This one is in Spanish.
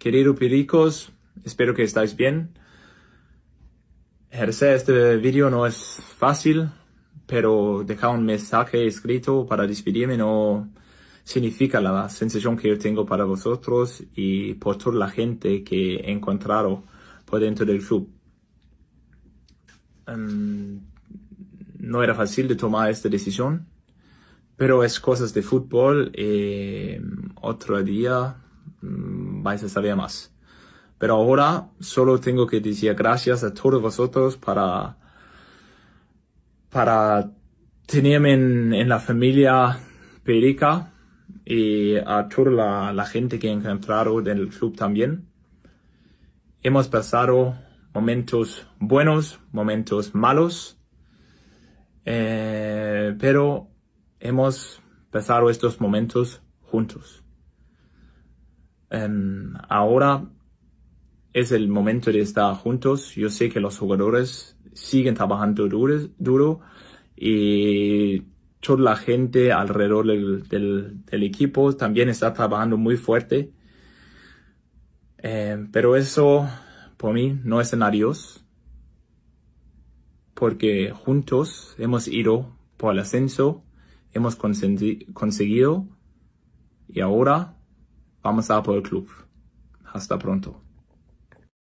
Queridos piricos, espero que estáis bien. Ejercer este vídeo no es fácil, pero dejar un mensaje escrito para despedirme no significa la sensación que yo tengo para vosotros y por toda la gente que he encontrado por dentro del club. Em, no era fácil de tomar esta decisión, pero es cosas de fútbol. y eh, otro día mm, vais a saber más. Pero ahora solo tengo que decir gracias a todos vosotros para, para tenerme en, la familia perica y a toda la, gente que he encontrado del club también. Hemos pasado momentos buenos, momentos malos, eh, pero hemos pasado estos momentos juntos. Em, ahora es el momento de estar juntos. Yo sé que los jugadores siguen trabajando duro, duro y toda la gente alrededor del, equipo también está trabajando muy fuerte. Em, pero eso, por mí, no es un adiós. Porque juntos hemos ido por el ascenso, hemos conseguido y ahora Vamos a por el club. Hasta pronto.